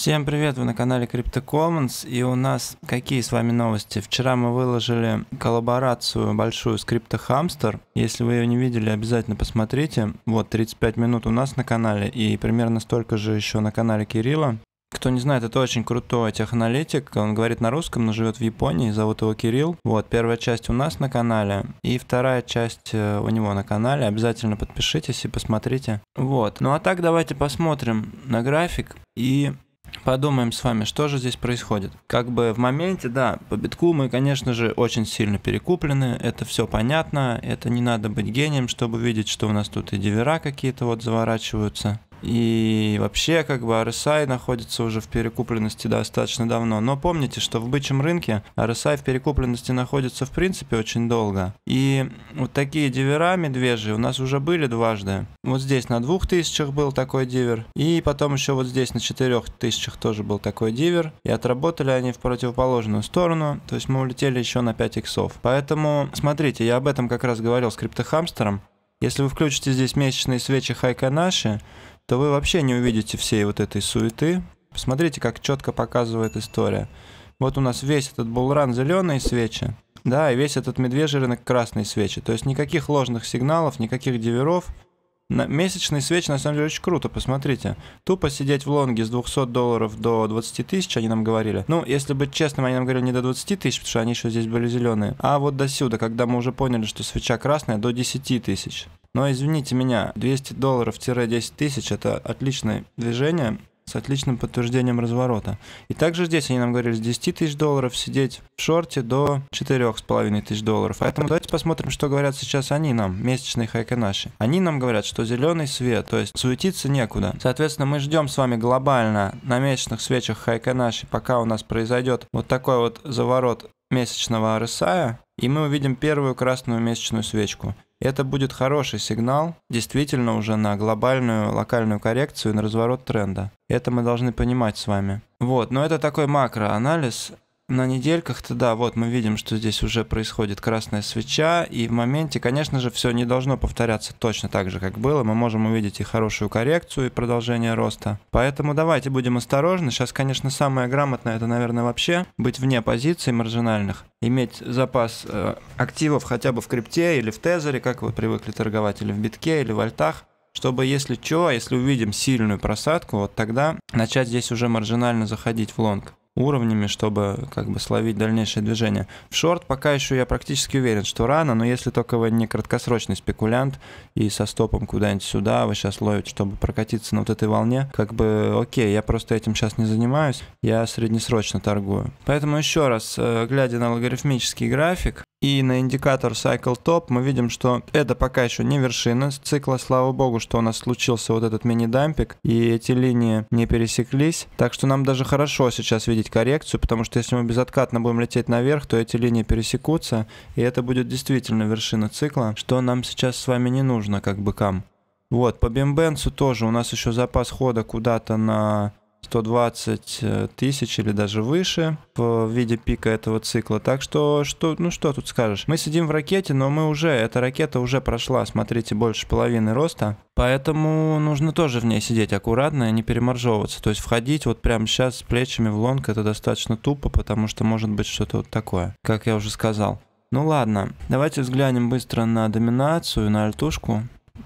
Всем привет, вы на канале CryptoCommons и у нас какие с вами новости? Вчера мы выложили коллаборацию большую с CryptoHamster, если вы ее не видели, обязательно посмотрите. Вот 35 минут у нас на канале и примерно столько же еще на канале Кирилла. Кто не знает, это очень крутой теханалитик. Он говорит на русском, но живет в Японии. Зовут его Кирилл. Вот, первая часть у нас на канале. И вторая часть э, у него на канале. Обязательно подпишитесь и посмотрите. Вот. Ну а так давайте посмотрим на график и Подумаем с вами, что же здесь происходит. Как бы в моменте, да, по битку мы, конечно же, очень сильно перекуплены, это все понятно, это не надо быть гением, чтобы видеть, что у нас тут и дивера какие-то вот заворачиваются. И вообще, как бы, RSI находится уже в перекупленности достаточно давно. Но помните, что в бычьем рынке RSI в перекупленности находится, в принципе, очень долго. И вот такие дивера медвежьи у нас уже были дважды. Вот здесь на 2000 был такой дивер. И потом еще вот здесь на 4000 тоже был такой дивер. И отработали они в противоположную сторону. То есть мы улетели еще на 5 иксов. Поэтому, смотрите, я об этом как раз говорил с криптохамстером. Если вы включите здесь месячные свечи Хайка наши, то вы вообще не увидите всей вот этой суеты. Посмотрите, как четко показывает история. Вот у нас весь этот булран зеленые свечи, да, и весь этот медвежий рынок красные свечи. То есть никаких ложных сигналов, никаких диверов. На месячный свеч на самом деле очень круто, посмотрите. Тупо сидеть в лонге с 200 долларов до 20 тысяч, они нам говорили. Ну, если быть честным, они нам говорили не до 20 тысяч, потому что они еще здесь были зеленые. А вот до сюда, когда мы уже поняли, что свеча красная, до 10 тысяч. Но извините меня, 200 долларов-10 тысяч – это отличное движение с отличным подтверждением разворота. И также здесь они нам говорили с 10 тысяч долларов сидеть в шорте до 4,5 тысяч долларов. Поэтому давайте посмотрим, что говорят сейчас они нам, месячные хайка наши. Они нам говорят, что зеленый свет, то есть суетиться некуда. Соответственно, мы ждем с вами глобально на месячных свечах хайка наши, пока у нас произойдет вот такой вот заворот месячного RSI, и мы увидим первую красную месячную свечку. Это будет хороший сигнал действительно уже на глобальную локальную коррекцию, на разворот тренда. Это мы должны понимать с вами. Вот, но это такой макроанализ на недельках-то да, вот мы видим, что здесь уже происходит красная свеча, и в моменте, конечно же, все не должно повторяться точно так же, как было. Мы можем увидеть и хорошую коррекцию, и продолжение роста. Поэтому давайте будем осторожны. Сейчас, конечно, самое грамотное, это, наверное, вообще быть вне позиций маржинальных, иметь запас э, активов хотя бы в крипте или в тезере, как вы привыкли торговать, или в битке, или в альтах, чтобы если что, если увидим сильную просадку, вот тогда начать здесь уже маржинально заходить в лонг уровнями, чтобы как бы словить дальнейшее движение. В шорт пока еще я практически уверен, что рано, но если только вы не краткосрочный спекулянт и со стопом куда-нибудь сюда вы сейчас ловите, чтобы прокатиться на вот этой волне, как бы окей, я просто этим сейчас не занимаюсь, я среднесрочно торгую. Поэтому еще раз, э, глядя на логарифмический график, и на индикатор Cycle Top мы видим, что это пока еще не вершина цикла. Слава богу, что у нас случился вот этот мини-дампик, и эти линии не пересеклись. Так что нам даже хорошо сейчас видеть коррекцию, потому что если мы безоткатно будем лететь наверх, то эти линии пересекутся, и это будет действительно вершина цикла, что нам сейчас с вами не нужно, как быкам. Вот, по бимбенсу тоже у нас еще запас хода куда-то на 120 э, тысяч или даже выше в виде пика этого цикла. Так что, что, ну что тут скажешь. Мы сидим в ракете, но мы уже, эта ракета уже прошла, смотрите, больше половины роста. Поэтому нужно тоже в ней сидеть аккуратно и не переморжевываться. То есть входить вот прямо сейчас с плечами в лонг это достаточно тупо, потому что может быть что-то вот такое, как я уже сказал. Ну ладно, давайте взглянем быстро на доминацию, на альтушку.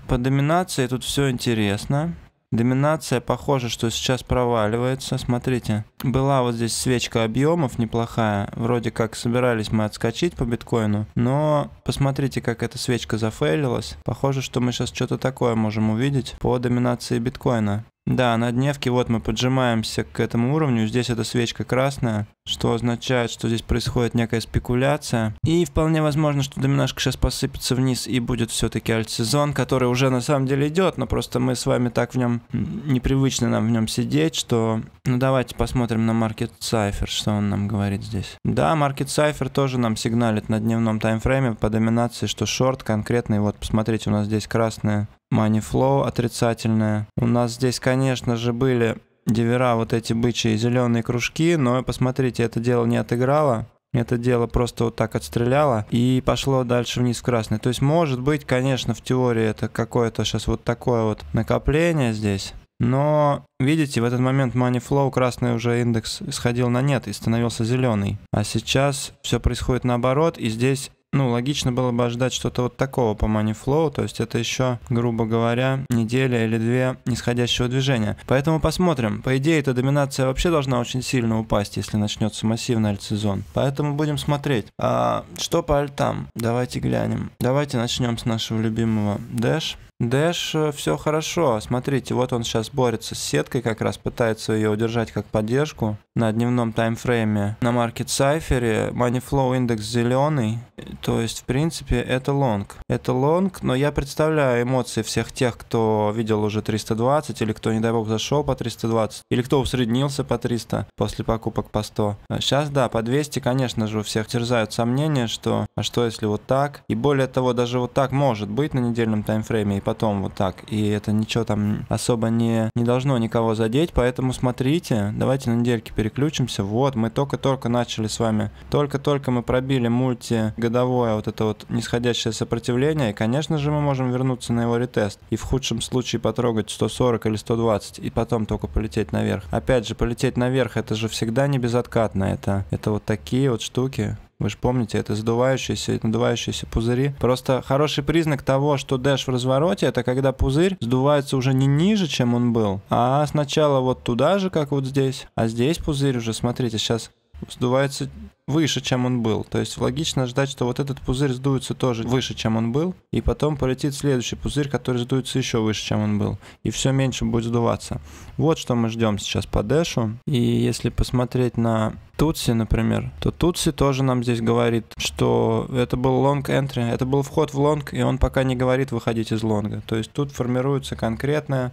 По доминации тут все интересно. Доминация, похоже, что сейчас проваливается. Смотрите, была вот здесь свечка объемов неплохая. Вроде как собирались мы отскочить по биткоину, но посмотрите, как эта свечка зафейлилась. Похоже, что мы сейчас что-то такое можем увидеть по доминации биткоина. Да, на дневке вот мы поджимаемся к этому уровню. Здесь эта свечка красная, что означает, что здесь происходит некая спекуляция. И вполне возможно, что доминашка сейчас посыпется вниз и будет все-таки альтсезон, который уже на самом деле идет, но просто мы с вами так в нем, непривычно нам в нем сидеть, что... Ну давайте посмотрим на Market Cypher, что он нам говорит здесь. Да, Market Cypher тоже нам сигналит на дневном таймфрейме по доминации, что шорт конкретный. Вот, посмотрите, у нас здесь красная Money Flow отрицательная. У нас здесь, конечно же, были дивера, вот эти бычьи зеленые кружки, но посмотрите, это дело не отыграло. Это дело просто вот так отстреляло и пошло дальше вниз в красный. То есть, может быть, конечно, в теории это какое-то сейчас вот такое вот накопление здесь. Но, видите, в этот момент Money Flow красный уже индекс сходил на нет и становился зеленый. А сейчас все происходит наоборот, и здесь ну, логично было бы ожидать что-то вот такого по money flow, то есть это еще, грубо говоря, неделя или две нисходящего движения. Поэтому посмотрим. По идее, эта доминация вообще должна очень сильно упасть, если начнется массивный альт-сезон. Поэтому будем смотреть. А, что по альтам? Давайте глянем. Давайте начнем с нашего любимого Dash. Дэш, э, все хорошо. Смотрите, вот он сейчас борется с сеткой, как раз пытается ее удержать как поддержку на дневном таймфрейме. На маркет сайфере money flow индекс зеленый, то есть, в принципе, это лонг. Это лонг, но я представляю эмоции всех тех, кто видел уже 320, или кто, не дай бог, зашел по 320, или кто усреднился по 300 после покупок по 100. Сейчас, а да, по 200, конечно же, у всех терзают сомнения, что, а что если вот так? И более того, даже вот так может быть на недельном таймфрейме, потом вот так. И это ничего там особо не, не должно никого задеть, поэтому смотрите. Давайте на недельки переключимся. Вот, мы только-только начали с вами. Только-только мы пробили мультигодовое вот это вот нисходящее сопротивление. И, конечно же, мы можем вернуться на его ретест. И в худшем случае потрогать 140 или 120. И потом только полететь наверх. Опять же, полететь наверх, это же всегда не безоткатно. Это, это вот такие вот штуки. Вы же помните, это задувающиеся и надувающиеся пузыри. Просто хороший признак того, что дэш в развороте, это когда пузырь сдувается уже не ниже, чем он был, а сначала вот туда же, как вот здесь, а здесь пузырь уже, смотрите, сейчас сдувается выше, чем он был. То есть логично ждать, что вот этот пузырь сдуется тоже выше, чем он был, и потом полетит следующий пузырь, который сдуется еще выше, чем он был, и все меньше будет сдуваться. Вот что мы ждем сейчас по дэшу. И если посмотреть на Тутси, например, то Тутси тоже нам здесь говорит, что это был лонг entry, это был вход в лонг, и он пока не говорит выходить из лонга. То есть тут формируется конкретная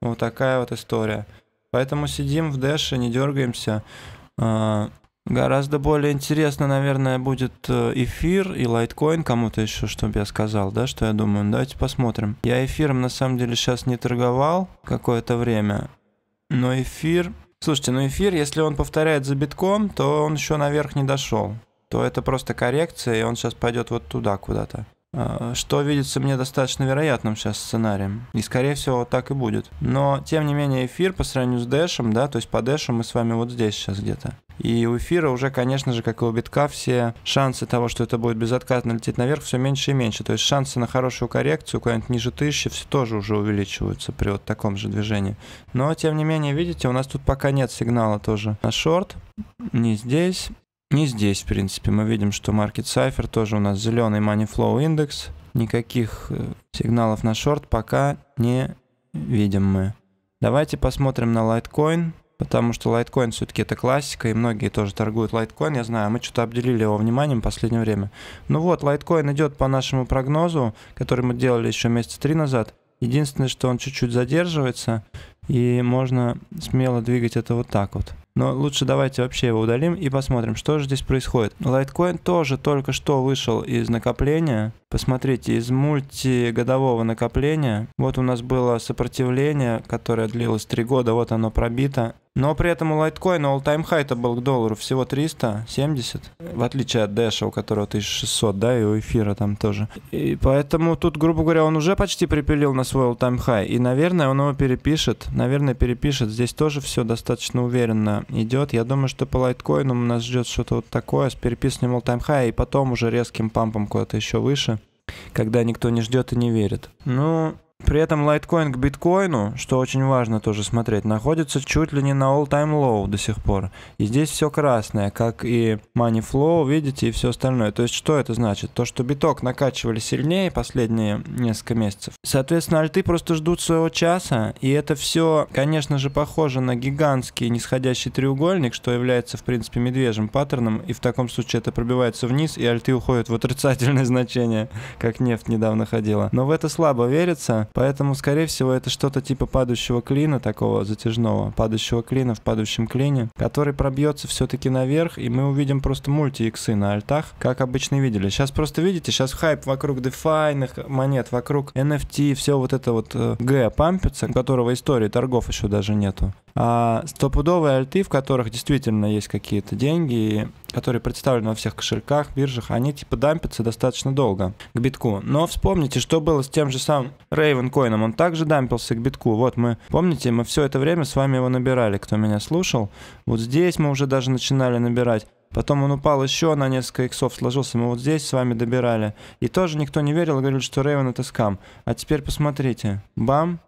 вот такая вот история. Поэтому сидим в дэше, не дергаемся. Гораздо более интересно, наверное, будет э, эфир и лайткоин, кому-то еще, чтобы я сказал, да, что я думаю. Ну, давайте посмотрим. Я эфиром, на самом деле, сейчас не торговал какое-то время, но эфир... Слушайте, ну эфир, если он повторяет за битком, то он еще наверх не дошел. То это просто коррекция, и он сейчас пойдет вот туда куда-то. Э, что видится мне достаточно вероятным сейчас сценарием. И, скорее всего, так и будет. Но, тем не менее, эфир по сравнению с Дэшем, да, то есть по Дэшу мы с вами вот здесь сейчас где-то. И у эфира уже, конечно же, как и у битка, все шансы того, что это будет безотказно лететь наверх, все меньше и меньше. То есть шансы на хорошую коррекцию, куда-нибудь ниже тысячи, все тоже уже увеличиваются при вот таком же движении. Но, тем не менее, видите, у нас тут пока нет сигнала тоже на шорт. Не здесь. Не здесь, в принципе. Мы видим, что Market Cipher тоже у нас зеленый Money Flow Index, Никаких э, сигналов на шорт пока не видим мы. Давайте посмотрим на Litecoin, потому что Litecoin все-таки это классика, и многие тоже торгуют Litecoin, я знаю, мы что-то обделили его вниманием в последнее время. Ну вот, Litecoin идет по нашему прогнозу, который мы делали еще месяца три назад. Единственное, что он чуть-чуть задерживается, и можно смело двигать это вот так вот но лучше давайте вообще его удалим и посмотрим, что же здесь происходит. лайткоин тоже только что вышел из накопления, посмотрите, из мультигодового накопления, вот у нас было сопротивление, которое длилось 3 года, вот оно пробито. Но при этом у лайткоина all-time high это был к доллару всего 370, в отличие от Дэша, у которого 1600, да, и у эфира там тоже. И поэтому тут, грубо говоря, он уже почти припилил на свой all-time high, и, наверное, он его перепишет, наверное, перепишет. Здесь тоже все достаточно уверенно идет. Я думаю, что по лайткоину нас ждет что-то вот такое с переписанным all-time high и потом уже резким пампом куда-то еще выше когда никто не ждет и не верит. Ну, при этом лайткоин к биткоину, что очень важно тоже смотреть, находится чуть ли не на all-time low до сих пор. И здесь все красное, как и money flow, видите, и все остальное. То есть что это значит? То, что биток накачивали сильнее последние несколько месяцев. Соответственно, альты просто ждут своего часа, и это все, конечно же, похоже на гигантский нисходящий треугольник, что является, в принципе, медвежьим паттерном, и в таком случае это пробивается вниз, и альты уходят в отрицательное значение, как нефть недавно ходила. Но в это слабо верится, Поэтому, скорее всего, это что-то типа падающего клина, такого затяжного, падающего клина в падающем клине, который пробьется все-таки наверх, и мы увидим просто мульти-иксы на альтах, как обычно видели. Сейчас просто видите, сейчас хайп вокруг дефайных монет, вокруг NFT, все вот это вот э, пампится, у которого истории торгов еще даже нету. А стопудовые альты, в которых действительно есть какие-то деньги, которые представлены во всех кошельках, биржах, они типа дампятся достаточно долго к битку. Но вспомните, что было с тем же самым Raven Coin, он также дампился к битку. Вот мы, помните, мы все это время с вами его набирали, кто меня слушал. Вот здесь мы уже даже начинали набирать. Потом он упал еще на несколько иксов, сложился. Мы вот здесь с вами добирали. И тоже никто не верил, говорил, что Рейвен это скам. А теперь посмотрите. Бам.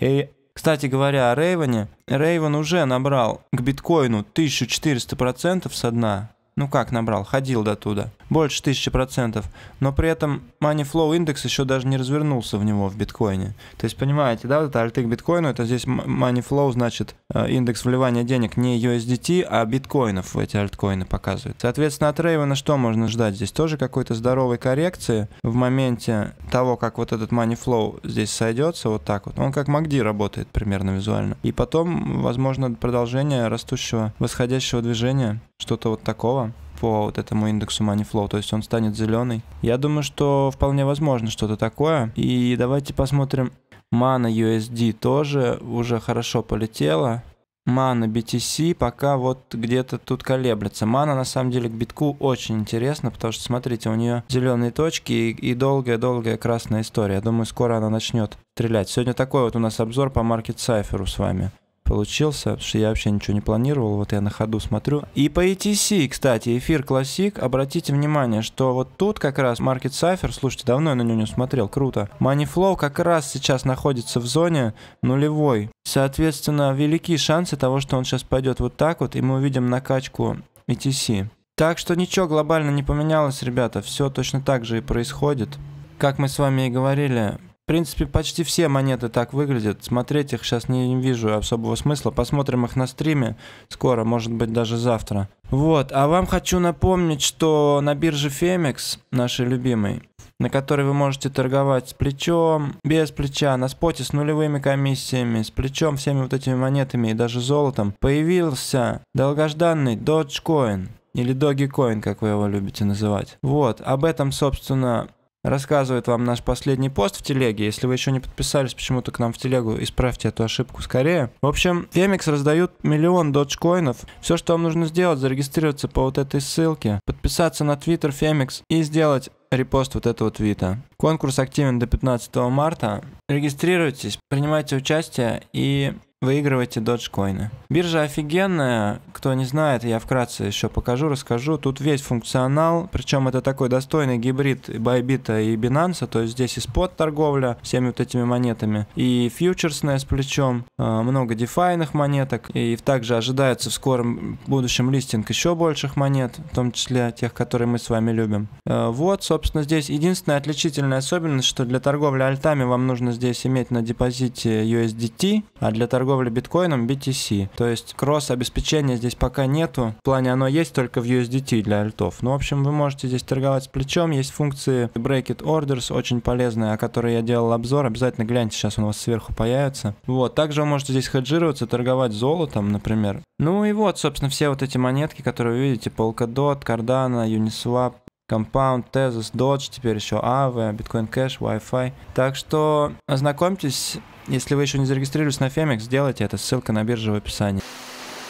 И, кстати говоря, о Рейвене. Рейвен уже набрал к биткоину 1400% со дна. Ну как набрал? Ходил до туда. Больше тысячи процентов. Но при этом Money Flow индекс еще даже не развернулся в него в биткоине. То есть понимаете, да, вот это альты к биткоину, это здесь Money Flow, значит, э, индекс вливания денег не USDT, а биткоинов в эти альткоины показывает. Соответственно, от Рейвена что можно ждать? Здесь тоже какой-то здоровой коррекции в моменте того, как вот этот Money Flow здесь сойдется, вот так вот. Он как MACD работает примерно визуально. И потом, возможно, продолжение растущего восходящего движения что-то вот такого по вот этому индексу Money Flow, то есть он станет зеленый. Я думаю, что вполне возможно что-то такое. И давайте посмотрим. Mana USD тоже уже хорошо полетела. Мана BTC пока вот где-то тут колеблется. Мана на самом деле к битку очень интересно, потому что, смотрите, у нее зеленые точки и долгая-долгая красная история. Я думаю, скоро она начнет стрелять. Сегодня такой вот у нас обзор по Market Cypher с вами получился, потому что я вообще ничего не планировал, вот я на ходу смотрю. И по ETC, кстати, эфир классик, обратите внимание, что вот тут как раз Market Cypher, слушайте, давно я на него не смотрел, круто. Money Flow как раз сейчас находится в зоне нулевой. Соответственно, велики шансы того, что он сейчас пойдет вот так вот, и мы увидим накачку ETC. Так что ничего глобально не поменялось, ребята, все точно так же и происходит. Как мы с вами и говорили, принципе, почти все монеты так выглядят. Смотреть их сейчас не вижу особого смысла. Посмотрим их на стриме скоро, может быть, даже завтра. Вот, а вам хочу напомнить, что на бирже FEMEX, нашей любимой, на которой вы можете торговать с плечом, без плеча, на споте с нулевыми комиссиями, с плечом, всеми вот этими монетами и даже золотом, появился долгожданный Dogecoin или Dogecoin, как вы его любите называть. Вот, об этом, собственно, рассказывает вам наш последний пост в телеге. Если вы еще не подписались почему-то к нам в телегу, исправьте эту ошибку скорее. В общем, Фемикс раздают миллион доджкоинов. Все, что вам нужно сделать, зарегистрироваться по вот этой ссылке, подписаться на твиттер Фемикс и сделать репост вот этого твита. Конкурс активен до 15 марта. Регистрируйтесь, принимайте участие и выигрывайте доджкоины. Биржа офигенная, кто не знает, я вкратце еще покажу, расскажу. Тут весь функционал, причем это такой достойный гибрид Bybit и Binance, то есть здесь и спот торговля всеми вот этими монетами, и фьючерсная с плечом, а, много дефайных монеток, и также ожидается в скором будущем листинг еще больших монет, в том числе тех, которые мы с вами любим. А, вот, собственно, здесь единственное отличительное прикольная особенность, что для торговли альтами вам нужно здесь иметь на депозите USDT, а для торговли биткоином BTC. То есть кросс обеспечения здесь пока нету. В плане оно есть только в USDT для альтов. Ну, в общем, вы можете здесь торговать с плечом. Есть функции Breakit Orders, очень полезные, о которой я делал обзор. Обязательно гляньте, сейчас он у вас сверху появится. Вот, также вы можете здесь хеджироваться, торговать золотом, например. Ну и вот, собственно, все вот эти монетки, которые вы видите, Polkadot, Cardano, Uniswap, Compound, Tezos, Dodge, теперь еще AV, Bitcoin Cash, Wi-Fi. Так что ознакомьтесь, если вы еще не зарегистрировались на Femex, сделайте это, ссылка на бирже в описании.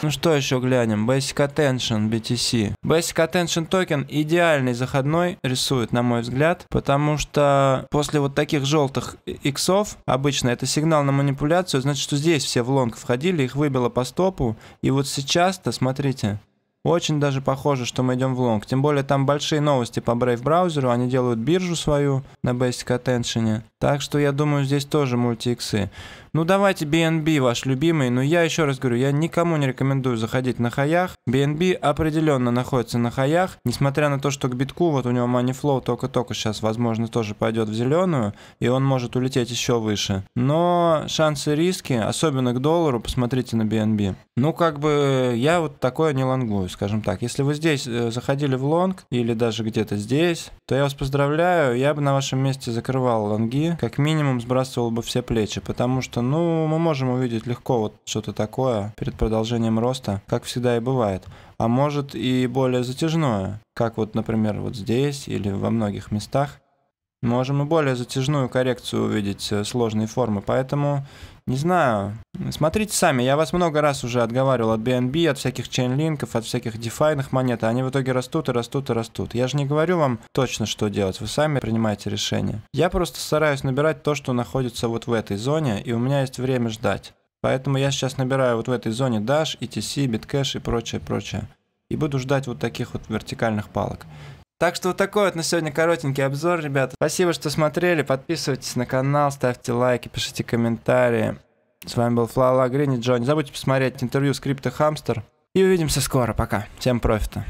Ну что еще глянем? Basic Attention BTC. Basic Attention токен идеальный заходной рисует, на мой взгляд, потому что после вот таких желтых иксов, обычно это сигнал на манипуляцию, значит, что здесь все в лонг входили, их выбило по стопу, и вот сейчас-то, смотрите, очень даже похоже, что мы идем в лонг. Тем более там большие новости по Brave браузеру. Они делают биржу свою на Basic Attention. Так что я думаю, здесь тоже мультиксы. Ну давайте BNB ваш любимый. Но ну, я еще раз говорю, я никому не рекомендую заходить на хаях. BNB определенно находится на хаях. Несмотря на то, что к битку, вот у него money flow только-только сейчас, возможно, тоже пойдет в зеленую. И он может улететь еще выше. Но шансы и риски, особенно к доллару, посмотрите на BNB. Ну как бы я вот такое не лонгую скажем так. Если вы здесь э, заходили в лонг или даже где-то здесь, то я вас поздравляю, я бы на вашем месте закрывал лонги, как минимум сбрасывал бы все плечи, потому что, ну, мы можем увидеть легко вот что-то такое перед продолжением роста, как всегда и бывает. А может и более затяжное, как вот, например, вот здесь или во многих местах можем и более затяжную коррекцию увидеть э, сложной формы. Поэтому, не знаю, смотрите сами. Я вас много раз уже отговаривал от BNB, от всяких чейнлинков, от всяких дефайных монет. А они в итоге растут и растут и растут. Я же не говорю вам точно, что делать. Вы сами принимаете решение. Я просто стараюсь набирать то, что находится вот в этой зоне, и у меня есть время ждать. Поэтому я сейчас набираю вот в этой зоне Dash, ETC, Bitcash и прочее, прочее. И буду ждать вот таких вот вертикальных палок. Так что вот такой вот на сегодня коротенький обзор, ребята. Спасибо, что смотрели. Подписывайтесь на канал, ставьте лайки, пишите комментарии. С вами был Флала Грин и Джон. Не забудьте посмотреть интервью с Крипто Хамстер. И увидимся скоро. Пока. Всем профита.